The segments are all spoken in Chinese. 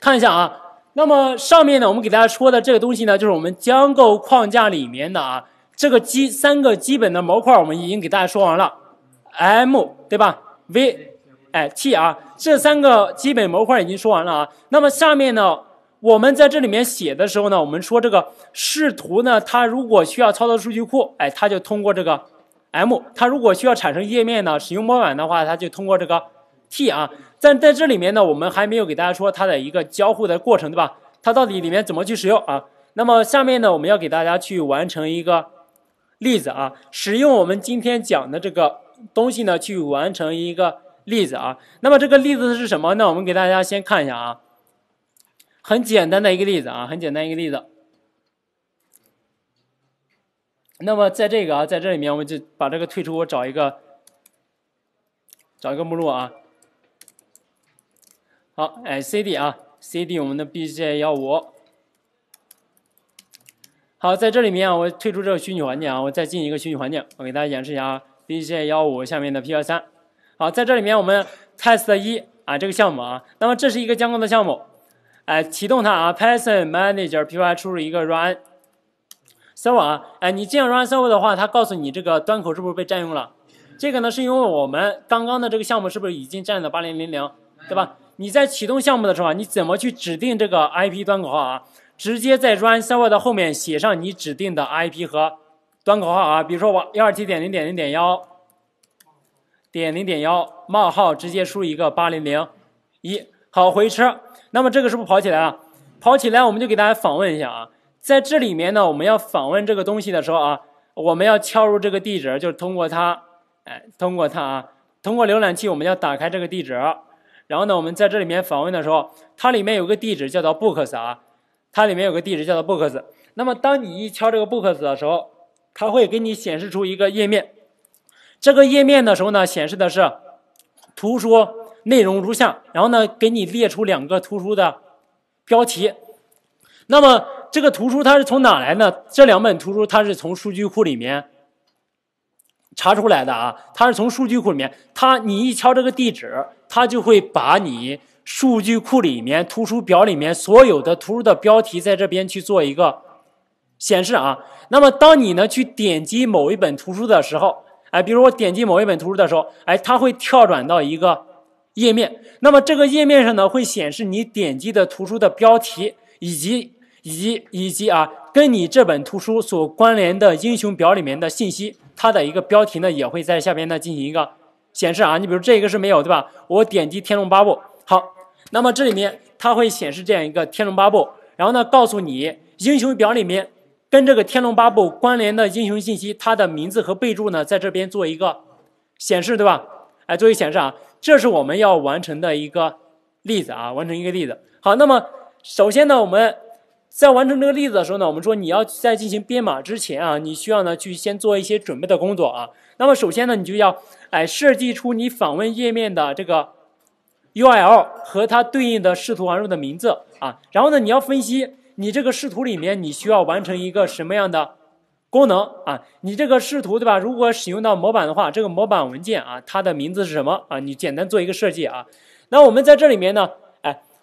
看一下啊，那么上面呢，我们给大家说的这个东西呢，就是我们江构框架里面的啊，这个基三个基本的模块，我们已经给大家说完了，M 对吧？V，哎，T 啊，这三个基本模块已经说完了啊。那么下面呢，我们在这里面写的时候呢，我们说这个视图呢，它如果需要操作数据库，哎，它就通过这个 M；它如果需要产生页面呢，使用模板的话，它就通过这个 T 啊。但在这里面呢，我们还没有给大家说它的一个交互的过程，对吧？它到底里面怎么去使用啊？那么下面呢，我们要给大家去完成一个例子啊，使用我们今天讲的这个东西呢，去完成一个例子啊。那么这个例子是什么呢？我们给大家先看一下啊，很简单的一个例子啊，很简单一个例子。那么在这个啊，在这里面，我就把这个退出，我找一个，找一个目录啊。好，哎，CD 啊，CD 我们的 BC 幺五。好，在这里面啊，我退出这个虚拟环境啊，我再进一个虚拟环境，我给大家演示一下啊，BC 幺五下面的 P 幺三。好，在这里面我们 test 一啊，这个项目啊，那么这是一个监控的项目，哎，启动它啊，Python Manager P Y 输入一个 run server 啊，哎，你进 run server 的话，它告诉你这个端口是不是被占用了？这个呢是因为我们刚刚的这个项目是不是已经占了八零零零，对吧？你在启动项目的时候，你怎么去指定这个 IP 端口号啊？直接在 run server 的后面写上你指定的 IP 和端口号啊。比如说我127.0.0.1，点 0. 点1，冒号直接输一个8001，好回车。那么这个是不是跑起来啊？跑起来，我们就给大家访问一下啊。在这里面呢，我们要访问这个东西的时候啊，我们要敲入这个地址，就是通过它，哎，通过它啊，通过浏览器我们要打开这个地址。然后呢，我们在这里面访问的时候，它里面有个地址叫做 books 啊，它里面有个地址叫做 books。那么当你一敲这个 books 的时候，它会给你显示出一个页面，这个页面的时候呢，显示的是图书内容如下，然后呢给你列出两个图书的标题。那么这个图书它是从哪来呢？这两本图书它是从数据库里面查出来的啊，它是从数据库里面，它你一敲这个地址。它就会把你数据库里面图书表里面所有的图书的标题在这边去做一个显示啊。那么当你呢去点击某一本图书的时候，哎，比如我点击某一本图书的时候，哎，它会跳转到一个页面。那么这个页面上呢会显示你点击的图书的标题，以及以及以及啊，跟你这本图书所关联的英雄表里面的信息，它的一个标题呢也会在下边呢进行一个。显示啊，你比如这一个是没有对吧？我点击《天龙八部》，好，那么这里面它会显示这样一个《天龙八部》，然后呢，告诉你英雄表里面跟这个《天龙八部》关联的英雄信息，它的名字和备注呢，在这边做一个显示，对吧？哎，做一个显示啊，这是我们要完成的一个例子啊，完成一个例子。好，那么首先呢，我们。在完成这个例子的时候呢，我们说你要在进行编码之前啊，你需要呢去先做一些准备的工作啊。那么首先呢，你就要哎设计出你访问页面的这个 U r L 和它对应的视图函数的名字啊。然后呢，你要分析你这个视图里面你需要完成一个什么样的功能啊？你这个视图对吧？如果使用到模板的话，这个模板文件啊，它的名字是什么啊？你简单做一个设计啊。那我们在这里面呢。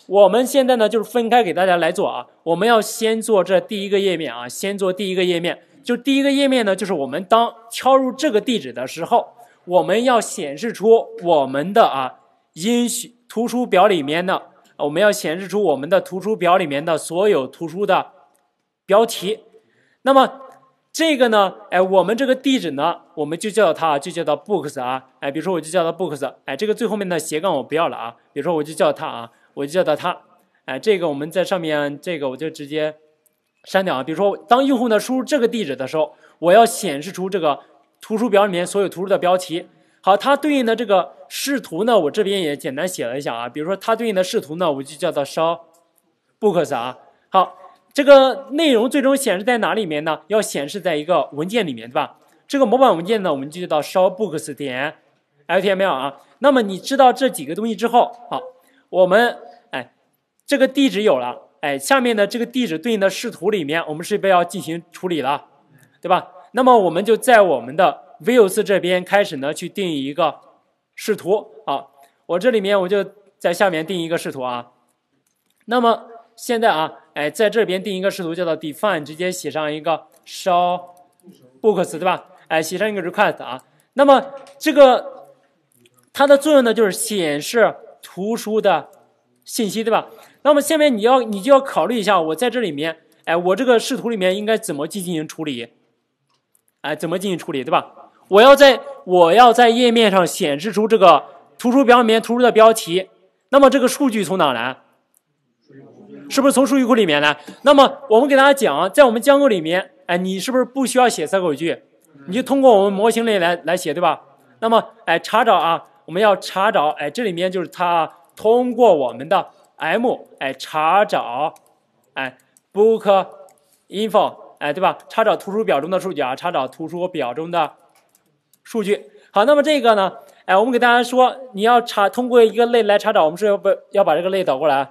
我们现在呢就是分开给大家来做啊，我们要先做这第一个页面啊，先做第一个页面。就第一个页面呢，就是我们当敲入这个地址的时候，我们要显示出我们的啊音图书表里面的，我们要显示出我们的图书表里面的所有图书的标题。那么这个呢，哎，我们这个地址呢，我们就叫它就叫它 books 啊，哎，比如说我就叫它 books，哎，这个最后面的斜杠我不要了啊，比如说我就叫它啊。我就叫到它，哎，这个我们在上面这个我就直接删掉啊。比如说，当用户呢输入这个地址的时候，我要显示出这个图书表里面所有图书的标题。好，它对应的这个视图呢，我这边也简单写了一下啊。比如说，它对应的视图呢，我就叫做 show books 啊。好，这个内容最终显示在哪里面呢？要显示在一个文件里面，对吧？这个模板文件呢，我们就叫 show books 点 html 啊。那么你知道这几个东西之后，好，我们。这个地址有了，哎，下面的这个地址对应的视图里面，我们是不是要进行处理了，对吧？那么我们就在我们的 views 这边开始呢，去定义一个视图。好，我这里面我就在下面定一个视图啊。那么现在啊，哎，在这边定一个视图，叫做 define，直接写上一个 show books，对吧？哎，写上一个 request 啊。那么这个它的作用呢，就是显示图书的信息，对吧？那么下面你要你就要考虑一下，我在这里面，哎，我这个视图里面应该怎么去进行处理？哎，怎么进行处理，对吧？我要在我要在页面上显示出这个图书表里面图书的标题，那么这个数据从哪来？是不是从数据库里面来？那么我们给大家讲，在我们架构里面，哎，你是不是不需要写三口语句？你就通过我们模型类来来写，对吧？那么哎，查找啊，我们要查找，哎，这里面就是它通过我们的 m 哎，查找哎，book info 哎，对吧？查找图书表中的数据啊，查找图书表中的数据。好，那么这个呢？哎，我们给大家说，你要查通过一个类来查找，我们是要不要把这个类导过来，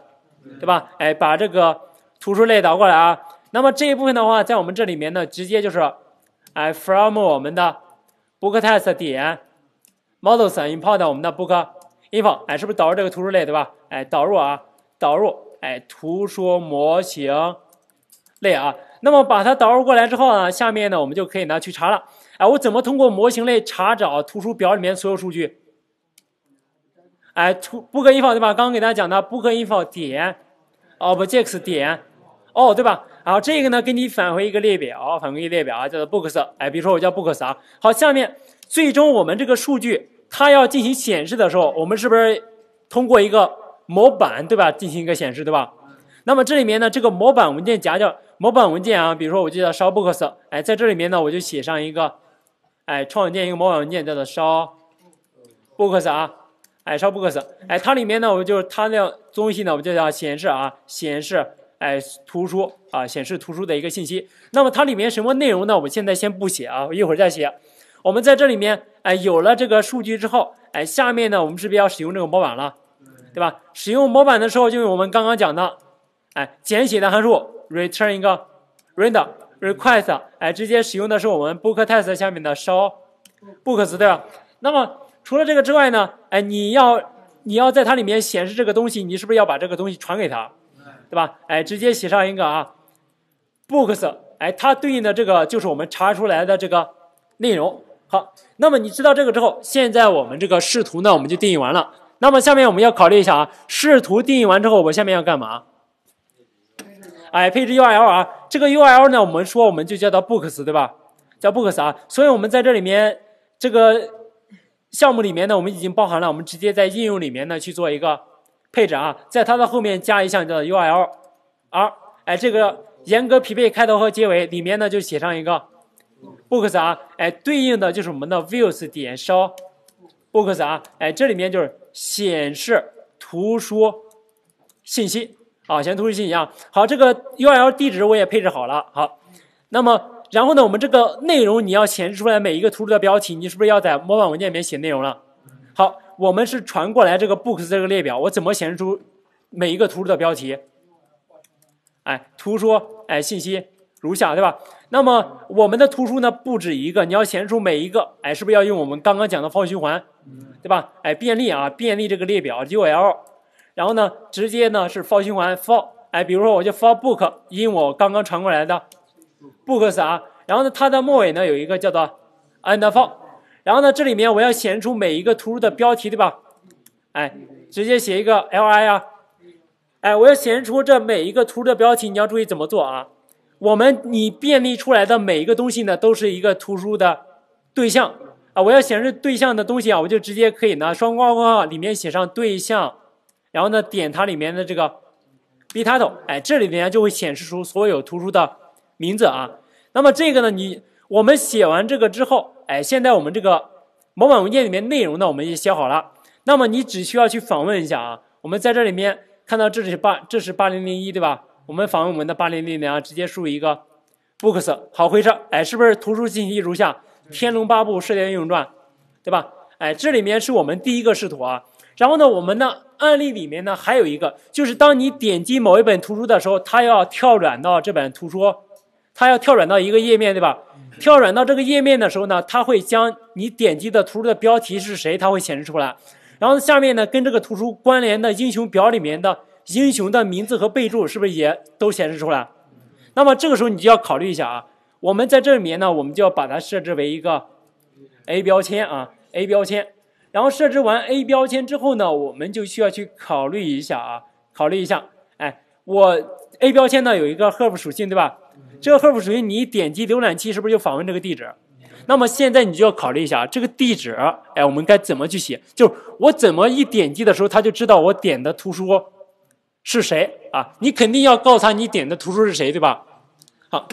对吧？哎，把这个图书类导过来啊。那么这一部分的话，在我们这里面呢，直接就是哎，from 我们的 booktest 点 models import 我们的 book info 哎，是不是导入这个图书类，对吧？哎，导入啊。导入哎，图书模型类啊，那么把它导入过来之后呢，下面呢我们就可以拿去查了。哎，我怎么通过模型类查找图书表里面所有数据？哎，图 bookinfo 对吧？刚刚给大家讲的 bookinfo 点 objects 点哦对吧？然后这个呢给你返回一个列表返回一个列表啊，叫做 books。哎，比如说我叫 books 啊。好，下面最终我们这个数据它要进行显示的时候，我们是不是通过一个？模板对吧？进行一个显示对吧？那么这里面呢，这个模板文件夹叫模板文件啊。比如说，我就叫烧 box，哎，在这里面呢，我就写上一个，哎，创建一个模板文件叫做烧 box 啊，哎，烧 box，哎，它里面呢，我就是它那东西呢，我就要显示啊，显示哎，图书啊，显示图书的一个信息。那么它里面什么内容呢？我们现在先不写啊，我一会儿再写。我们在这里面，哎，有了这个数据之后，哎，下面呢，我们是不是要使用这个模板了？对吧？使用模板的时候，就用我们刚刚讲的，哎，简写的函数，return 一个 render，request，哎，直接使用的是我们 booktest 下面的 show，books，对吧？那么除了这个之外呢，哎，你要你要在它里面显示这个东西，你是不是要把这个东西传给它，对吧？哎，直接写上一个啊，books，哎，它对应的这个就是我们查出来的这个内容。好，那么你知道这个之后，现在我们这个视图呢，我们就定义完了。那么下面我们要考虑一下啊，视图定义完之后，我下面要干嘛？哎，配置 U r L 啊，这个 U r L 呢，我们说我们就叫它 books 对吧？叫 books 啊，所以我们在这里面这个项目里面呢，我们已经包含了，我们直接在应用里面呢去做一个配置啊，在它的后面加一项叫 U r L，R，哎，这个严格匹配开头和结尾，里面呢就写上一个 books 啊，哎，对应的就是我们的 views 点烧 books 啊，哎，这里面就是。显示图书信息啊，显示图书信息啊。好，这个 URL 地址我也配置好了。好，那么然后呢，我们这个内容你要显示出来每一个图书的标题，你是不是要在模板文件里面写内容了？好，我们是传过来这个 books 这个列表，我怎么显示出每一个图书的标题？哎，图书哎信息。如下对吧？那么我们的图书呢不止一个，你要显示出每一个，哎，是不是要用我们刚刚讲的 for 循环，对吧？哎，便利啊，便利这个列表 U L，然后呢，直接呢是 for 循环 for，哎，比如说我就 for book，因我刚刚传过来的 books 啊，然后呢它的末尾呢有一个叫做 a n d for，然后呢这里面我要显示出每一个图书的标题，对吧？哎，直接写一个 L I 啊，哎，我要显示出这每一个图书的标题，你要注意怎么做啊？我们你便利出来的每一个东西呢，都是一个图书的对象啊。我要显示对象的东西啊，我就直接可以呢，双括号里面写上对象，然后呢，点它里面的这个 title，哎，这里面就会显示出所有图书的名字啊。那么这个呢，你我们写完这个之后，哎，现在我们这个模板文件里面内容呢，我们已经写好了。那么你只需要去访问一下啊，我们在这里面看到这里是八，这是八零零一对吧？我们访问我们的八零零零啊，直接输入一个 b o o k s 好回车。哎，是不是图书信息如下？《天龙八部》《射雕英雄传》，对吧？哎，这里面是我们第一个视图啊。然后呢，我们的案例里面呢还有一个，就是当你点击某一本图书的时候，它要跳转到这本图书，它要跳转到一个页面，对吧？跳转到这个页面的时候呢，它会将你点击的图书的标题是谁，它会显示出来。然后下面呢，跟这个图书关联的英雄表里面的。英雄的名字和备注是不是也都显示出来？那么这个时候你就要考虑一下啊。我们在这里面呢，我们就要把它设置为一个 A 标签啊，A 标签。然后设置完 A 标签之后呢，我们就需要去考虑一下啊，考虑一下。哎，我 A 标签呢有一个 h r b 属性，对吧？这个 h r b 属性你点击浏览器是不是就访问这个地址？那么现在你就要考虑一下这个地址，哎，我们该怎么去写？就我怎么一点击的时候，它就知道我点的图书。是谁啊？你肯定要告诉他你点的图书是谁，对吧？好，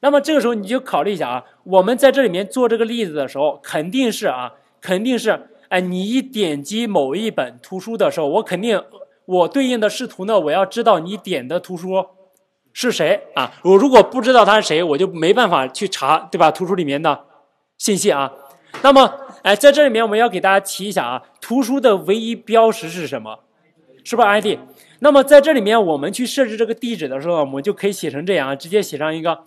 那么这个时候你就考虑一下啊，我们在这里面做这个例子的时候，肯定是啊，肯定是哎，你一点击某一本图书的时候，我肯定我对应的视图呢，我要知道你点的图书是谁啊。我如果不知道他是谁，我就没办法去查，对吧？图书里面的信息啊。那么哎，在这里面我们要给大家提一下啊，图书的唯一标识是什么？是不是 ID？那么在这里面，我们去设置这个地址的时候，我们就可以写成这样啊，直接写上一个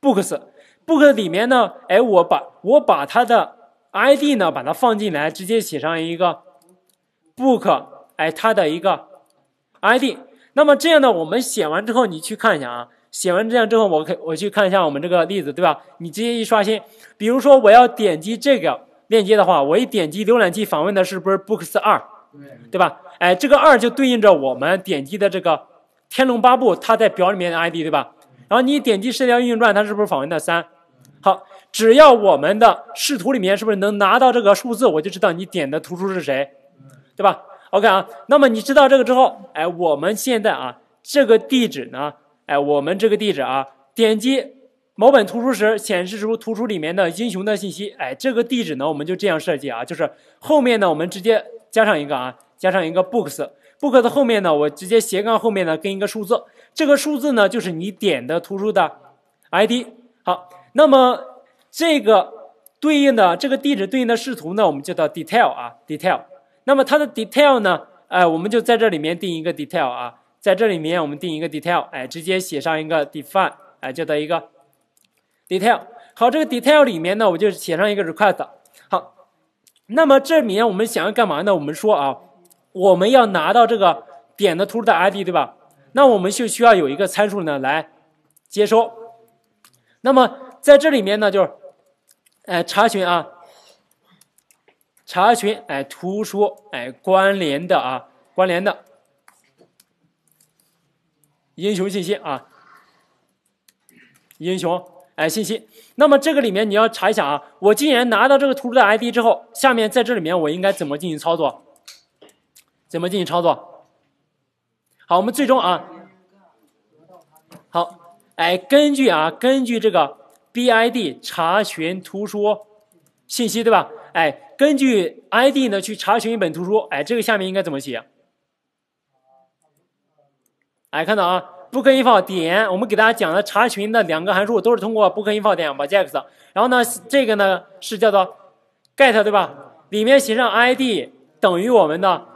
book，book s 里面呢，哎，我把我把它的 ID 呢，把它放进来，直接写上一个 book，哎，它的一个 ID。那么这样呢，我们写完之后，你去看一下啊，写完这样之后，我可我去看一下我们这个例子，对吧？你直接一刷新，比如说我要点击这个链接的话，我一点击浏览器访问的是不是 books 二？对吧？哎，这个二就对应着我们点击的这个《天龙八部》，它在表里面的 ID 对吧？然后你点击《射雕英雄传》，它是不是访问的三？好，只要我们的视图里面是不是能拿到这个数字，我就知道你点的图书是谁，对吧？OK 啊，那么你知道这个之后，哎，我们现在啊，这个地址呢，哎，我们这个地址啊，点击某本图书时显示出图书里面的英雄的信息，哎，这个地址呢，我们就这样设计啊，就是后面呢，我们直接。加上一个啊，加上一个 books，book 的后面呢，我直接斜杠后面呢跟一个数字，这个数字呢就是你点的图书的 ID。好，那么这个对应的这个地址对应的视图呢，我们叫到 detail 啊，detail。那么它的 detail 呢，哎，我们就在这里面定一个 detail 啊，在这里面我们定一个 detail，哎，直接写上一个 define，哎，就做一个 detail。好，这个 detail 里面呢，我就写上一个 request。好。那么这里面我们想要干嘛呢？我们说啊，我们要拿到这个点的图出的 ID，对吧？那我们就需要有一个参数呢来接收。那么在这里面呢，就是哎查询啊，查询哎图书哎关联的啊关联的英雄信息啊，英雄。哎，信息。那么这个里面你要查一下啊。我既然拿到这个图书的 ID 之后，下面在这里面我应该怎么进行操作？怎么进行操作？好，我们最终啊，好，哎，根据啊，根据这个 bid 查询图书信息，对吧？哎，根据 ID 呢去查询一本图书，哎，这个下面应该怎么写？哎，看到啊。BookInfo 点，我们给大家讲的查询的两个函数都是通过 BookInfo 点把 j e t 然后呢，这个呢是叫做 get 对吧？里面写上 id 等于我们的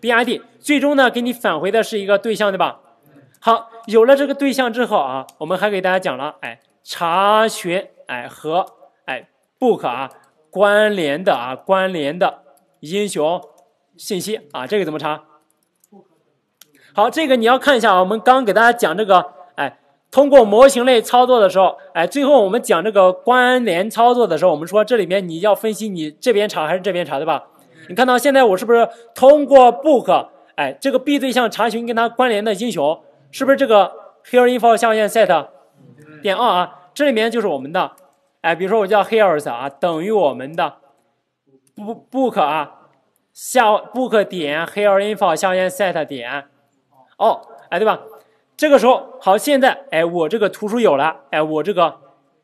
bid，最终呢给你返回的是一个对象对吧？好，有了这个对象之后啊，我们还给大家讲了，哎，查询哎和哎 book 啊关联的啊关联的英雄信息啊，这个怎么查？好，这个你要看一下啊。我们刚给大家讲这个，哎，通过模型类操作的时候，哎，最后我们讲这个关联操作的时候，我们说这里面你要分析你这边查还是这边查，对吧？你看到现在我是不是通过 book，哎，这个 b 对象查询跟它关联的英雄，是不是这个 here info 下划线 set 点二啊？这里面就是我们的，哎，比如说我叫 here s 啊，等于我们的 book 啊，下 book 点 here info 下划线 set 点。哦，哎，对吧？这个时候好，现在哎，我这个图书有了，哎，我这个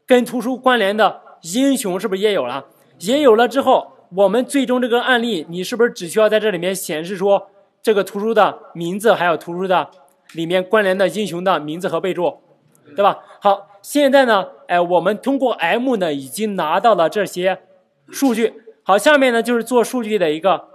跟图书关联的英雄是不是也有了？也有了之后，我们最终这个案例，你是不是只需要在这里面显示出这个图书的名字，还有图书的里面关联的英雄的名字和备注，对吧？好，现在呢，哎，我们通过 M 呢已经拿到了这些数据。好，下面呢就是做数据的一个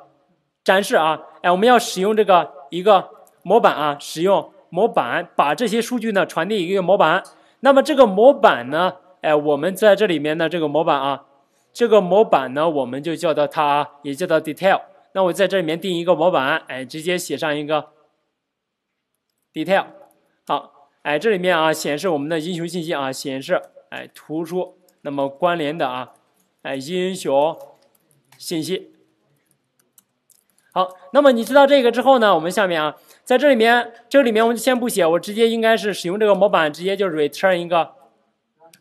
展示啊，哎，我们要使用这个一个。模板啊，使用模板把这些数据呢传递一个模板。那么这个模板呢，哎，我们在这里面呢这个模板啊，这个模板呢我们就叫做它，也叫做 detail。那我在这里面定一个模板，哎，直接写上一个 detail。好，哎，这里面啊显示我们的英雄信息啊，显示哎图书那么关联的啊，哎英雄信息。好，那么你知道这个之后呢，我们下面啊。在这里面，这里面我们就先不写，我直接应该是使用这个模板，直接就 return 一个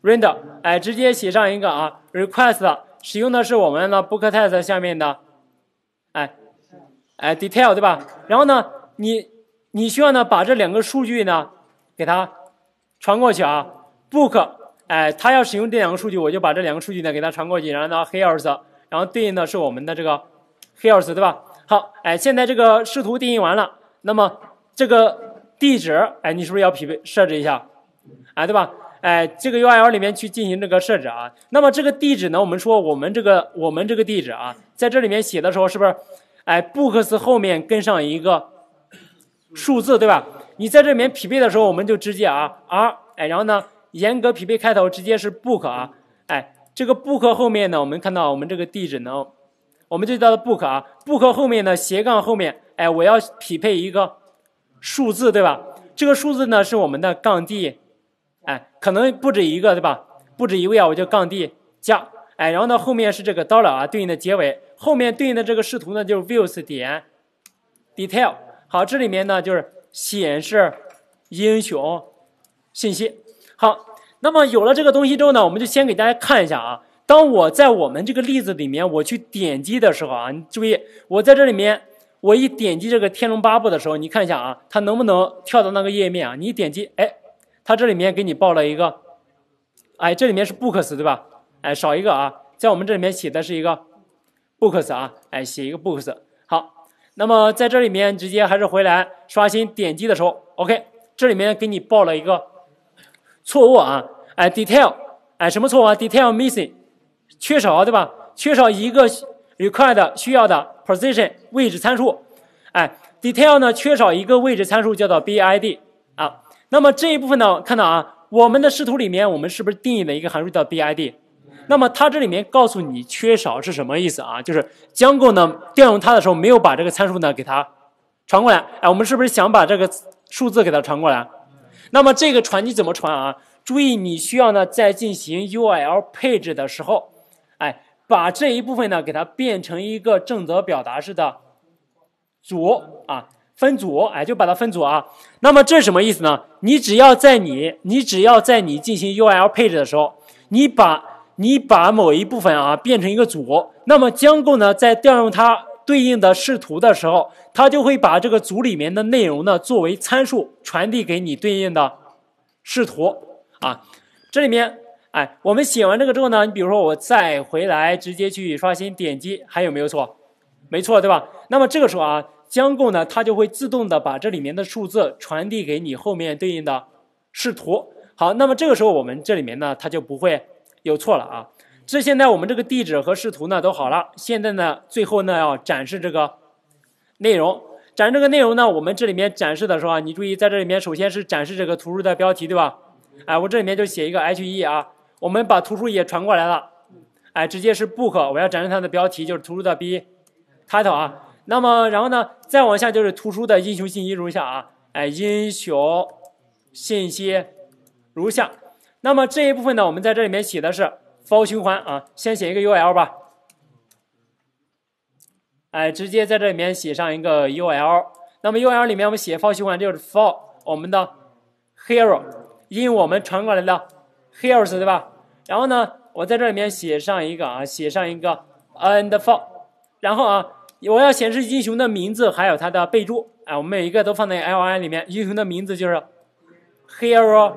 render，哎，直接写上一个啊 request，使用的是我们的 book test 下面的，哎，哎 detail 对吧？然后呢，你你需要呢把这两个数据呢给它传过去啊 book，哎，它要使用这两个数据，我就把这两个数据呢给它传过去，然后呢 h e r l t h 然后对应的是我们的这个 h e r l s h 对吧？好，哎，现在这个视图定义完了。那么这个地址，哎，你是不是要匹配设置一下？哎，对吧？哎，这个 URL 里面去进行这个设置啊。那么这个地址呢？我们说我们这个我们这个地址啊，在这里面写的时候是不是？哎，book s 后面跟上一个数字，对吧？你在这里面匹配的时候，我们就直接啊 r，哎，然后呢，严格匹配开头直接是 book 啊，哎，这个 book 后面呢，我们看到我们这个地址呢，我们就叫 book 啊，book 后面的斜杠后面。哎，我要匹配一个数字，对吧？这个数字呢是我们的杠 d，哎，可能不止一个，对吧？不止一位啊，我就杠 d 加，哎，然后呢后面是这个 dollar 啊，对应的结尾后面对应的这个视图呢就是 views 点 detail，好，这里面呢就是显示英雄信息。好，那么有了这个东西之后呢，我们就先给大家看一下啊，当我在我们这个例子里面我去点击的时候啊，你注意，我在这里面。我一点击这个《天龙八部》的时候，你看一下啊，它能不能跳到那个页面啊？你点击，哎，它这里面给你报了一个，哎，这里面是 books 对吧？哎，少一个啊，在我们这里面写的是一个 books 啊，哎，写一个 books。好，那么在这里面直接还是回来刷新点击的时候，OK，这里面给你报了一个错误啊，哎，detail，哎，什么错误啊？detail missing，缺少对吧？缺少一个 required 需要的。position 位置参数，哎，detail 呢缺少一个位置参数，叫做 bid 啊。那么这一部分呢，看到啊，我们的视图里面我们是不是定义了一个函数叫 bid？那么它这里面告诉你缺少是什么意思啊？就是将够呢调用它的时候没有把这个参数呢给它传过来。哎，我们是不是想把这个数字给它传过来？那么这个传递怎么传啊？注意你需要呢在进行 ul 配置的时候。把这一部分呢，给它变成一个正则表达式的组啊，分组，哎，就把它分组啊。那么这什么意思呢？你只要在你，你只要在你进行 U L 配置的时候，你把你把某一部分啊变成一个组，那么将够呢，在调用它对应的视图的时候，它就会把这个组里面的内容呢作为参数传递给你对应的视图啊。这里面。哎，我们写完这个之后呢，你比如说我再回来直接去刷新点击，还有没有错？没错，对吧？那么这个时候啊，将购呢，它就会自动的把这里面的数字传递给你后面对应的视图。好，那么这个时候我们这里面呢，它就不会有错了啊。这现在我们这个地址和视图呢都好了，现在呢最后呢要展示这个内容，展示这个内容呢，我们这里面展示的时候啊，你注意在这里面，首先是展示这个图书的标题，对吧？哎，我这里面就写一个 H E 啊。我们把图书也传过来了，哎，直接是 book，我要展示它的标题，就是图书的 b title 啊。那么，然后呢，再往下就是图书的英雄信息如下啊，哎，英雄信息如下。那么这一部分呢，我们在这里面写的是 for 循环啊，先写一个 ul 吧，哎，直接在这里面写上一个 ul。那么 ul 里面我们写 for 循环就是 for 我们的 hero，因为我们传过来的。Heals 对吧？然后呢，我在这里面写上一个啊，写上一个 and for，然后啊，我要显示英雄的名字还有它的备注啊，我们每一个都放在 l i 里面。英雄的名字就是 hero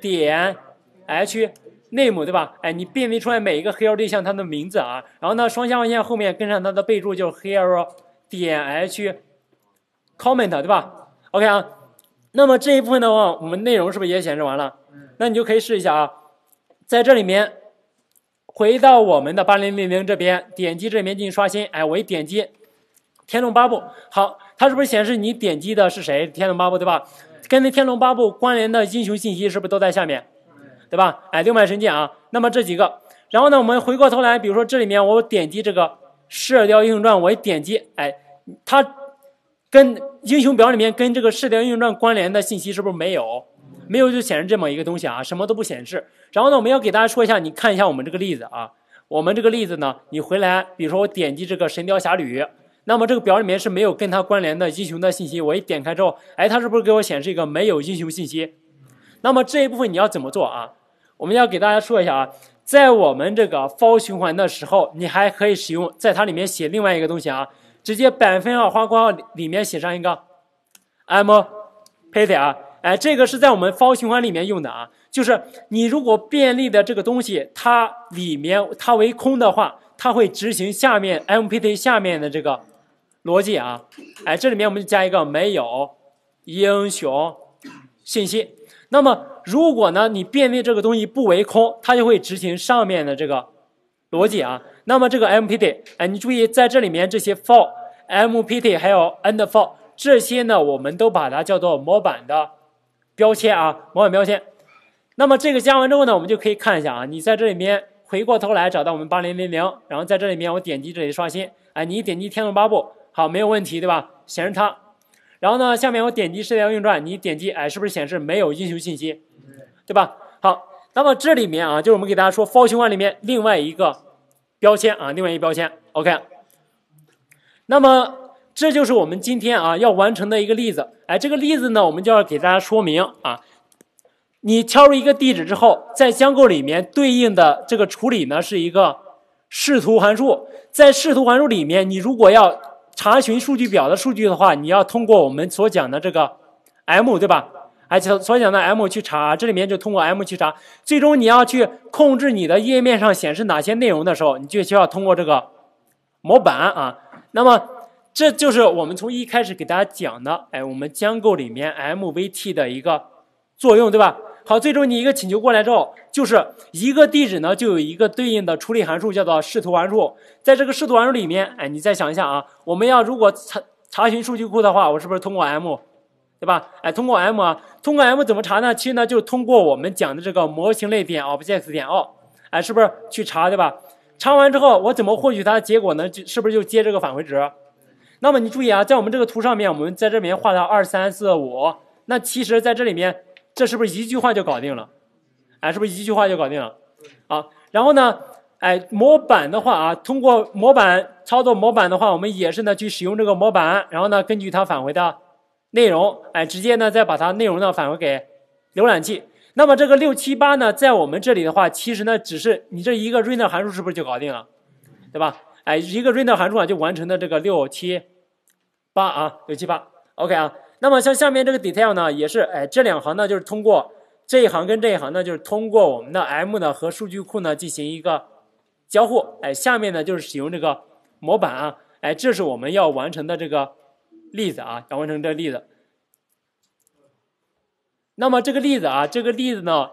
点 h name 对吧？哎，你辨别出来每一个 hero 对象它的名字啊。然后呢，双下划线后面跟上它的备注，就是 hero 点 h comment 对吧？OK 啊，那么这一部分的话，我们内容是不是也显示完了？那你就可以试一下啊，在这里面回到我们的八零零零这边，点击这边进行刷新。哎，我一点击《天龙八部》，好，它是不是显示你点击的是谁？《天龙八部》对吧？跟《那天龙八部》关联的英雄信息是不是都在下面？对吧？哎，《六脉神剑》啊，那么这几个，然后呢，我们回过头来，比如说这里面我点击这个《射雕英雄传》，我一点击，哎，它跟英雄表里面跟这个《射雕英雄传》关联的信息是不是没有？没有就显示这么一个东西啊，什么都不显示。然后呢，我们要给大家说一下，你看一下我们这个例子啊。我们这个例子呢，你回来，比如说我点击这个《神雕侠侣》，那么这个表里面是没有跟它关联的英雄的信息。我一点开之后，哎，它是不是给我显示一个没有英雄信息？那么这一部分你要怎么做啊？我们要给大家说一下啊，在我们这个 for 循环的时候，你还可以使用在它里面写另外一个东西啊，直接百分号花括号里面写上一个 m 排彩啊。哎，这个是在我们 for 循环里面用的啊，就是你如果便利的这个东西它里面它为空的话，它会执行下面 m p t 下面的这个逻辑啊。哎，这里面我们就加一个没有英雄信息。那么如果呢你便利这个东西不为空，它就会执行上面的这个逻辑啊。那么这个 m p t 哎，你注意在这里面这些 for m p t 还有 a n d for 这些呢，我们都把它叫做模板的。标签啊，模板标签。那么这个加完之后呢，我们就可以看一下啊，你在这里边回过头来找到我们八零零零，然后在这里面我点击这里刷新，哎，你点击《天龙八部》，好，没有问题对吧？显示它。然后呢，下面我点击《射雕英雄传》，你点击，哎，是不是显示没有英雄信息？对吧？好，那么这里面啊，就是我们给大家说方循环里面另外一个标签啊，另外一个标签，OK。那么。这就是我们今天啊要完成的一个例子。哎，这个例子呢，我们就要给大家说明啊。你敲入一个地址之后，在箱构里面对应的这个处理呢是一个视图函数。在视图函数里面，你如果要查询数据表的数据的话，你要通过我们所讲的这个 M，对吧？而且所讲的 M 去查，这里面就通过 M 去查。最终你要去控制你的页面上显示哪些内容的时候，你就需要通过这个模板啊。那么这就是我们从一开始给大家讲的，哎，我们将构里面 MVT 的一个作用，对吧？好，最终你一个请求过来之后，就是一个地址呢，就有一个对应的处理函数，叫做视图函数。在这个视图函数里面，哎，你再想一下啊，我们要如果查查询数据库的话，我是不是通过 M，对吧？哎，通过 M 啊，通过 M 怎么查呢？其实呢，就是通过我们讲的这个模型类点 Object 点 O，哎，是不是去查，对吧？查完之后，我怎么获取它的结果呢？就是不是就接这个返回值？那么你注意啊，在我们这个图上面，我们在这边画的二三四五，那其实在这里面，这是不是一句话就搞定了？哎，是不是一句话就搞定了？啊，然后呢，哎，模板的话啊，通过模板操作模板的话，我们也是呢去使用这个模板，然后呢根据它返回的内容，哎，直接呢再把它内容呢返回给浏览器。那么这个六七八呢，在我们这里的话，其实呢只是你这一个 render 函数是不是就搞定了？对吧？哎，一个 render 函数啊就完成的这个六七。八啊，六七八，OK 啊。那么像下面这个 detail 呢，也是，哎，这两行呢，就是通过这一行跟这一行呢，就是通过我们的 M 呢和数据库呢进行一个交互。哎，下面呢就是使用这个模板啊，哎，这是我们要完成的这个例子啊，要完成这例子。那么这个例子啊，这个例子呢。